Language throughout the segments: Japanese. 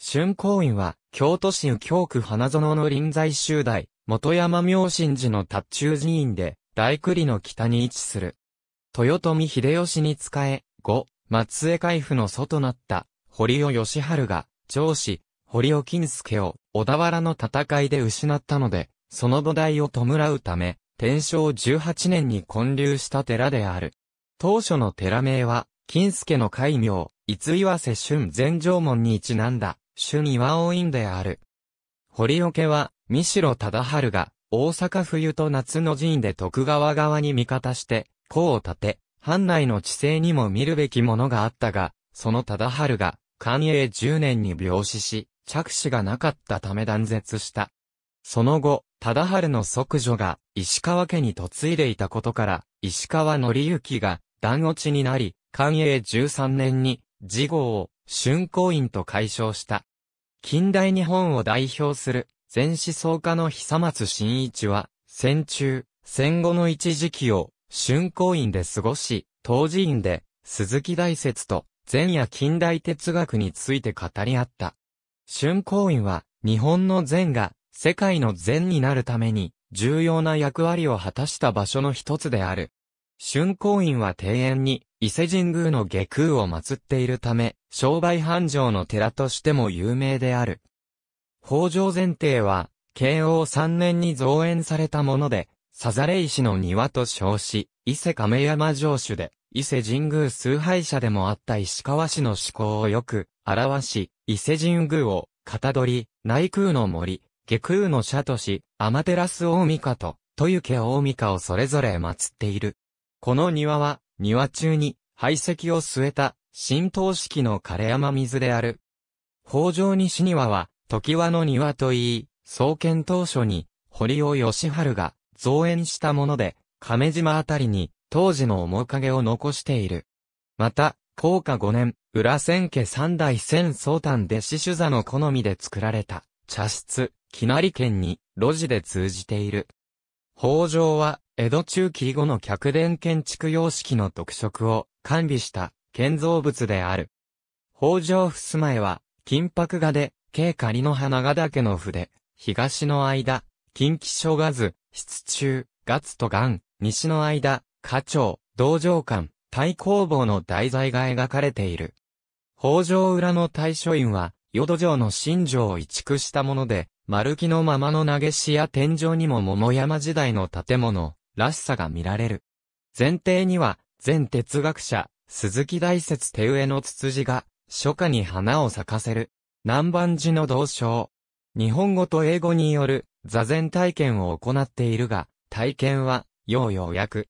春光院は、京都市右京区花園の臨在集大、元山明神寺の達中寺院で、大栗の北に位置する。豊臣秀吉に仕え、後、松江海府の祖となった、堀尾義春が、長子、堀尾金助を、小田原の戦いで失ったので、その土台を弔うため、天正18年に建立した寺である。当初の寺名は、金助の戒名、逸岩瀬春禅城門にちなんだ。主には多いんである。堀桶は、三城忠春が、大阪冬と夏の陣で徳川側に味方して、功を立て、藩内の地勢にも見るべきものがあったが、その忠春が、寛永10年に病死し、着手がなかったため断絶した。その後、忠春の即女が石川家に嫁いでいたことから、石川則之が断落ちになり、寛永13年に、事号を春光院と解消した。近代日本を代表する前思想家の久松真一は、戦中、戦後の一時期を、春光院で過ごし、当時院で、鈴木大説と、前夜近代哲学について語り合った。春光院は、日本の禅が、世界の禅になるために、重要な役割を果たした場所の一つである。春光院は庭園に、伊勢神宮の下空を祀っているため、商売繁盛の寺としても有名である。北条前提は、慶応3年に造園されたもので、サザレ石の庭と称し、伊勢亀山城主で、伊勢神宮崇拝者でもあった石川氏の思考をよく表し、伊勢神宮を、た取り、内空の森、下空の社とし、天照大御と、豊家大御をそれぞれ祀っている。この庭は、庭中に排石を据えた浸透式の枯山水である。北条西庭は、時和の庭といい、創建当初に、堀尾義春が造園したもので、亀島あたりに、当時の面影を残している。また、高下5年、裏千家三代千宗丹で死守座の好みで作られた、茶室、木成県に、路地で通じている。北条は、江戸中期以後の客殿建築様式の特色を完備した建造物である。北条襖絵は、金箔画で、軽仮の花が岳の筆、東の間、近畿小画図、室中、月と岩、西の間、花鳥、道場館、太工房の題材が描かれている。北条裏の大書院は、淀城の新城を移築したもので、丸木のままの投げしや天井にも桃山時代の建物、らしさが見られる。前提には、前哲学者、鈴木大説手植えのツツジが、初夏に花を咲かせる。南蛮寺の同章。日本語と英語による座禅体験を行っているが、体験は、よううやく。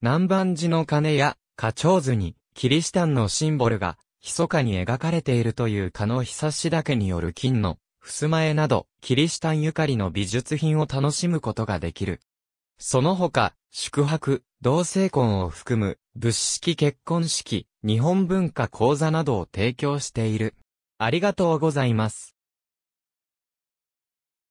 南蛮寺の鐘や、花鳥図に、キリシタンのシンボルが、密かに描かれているという蚊の久しだけによる金の、襖絵など、キリシタンゆかりの美術品を楽しむことができる。その他、宿泊、同性婚を含む、物式結婚式、日本文化講座などを提供している。ありがとうございます。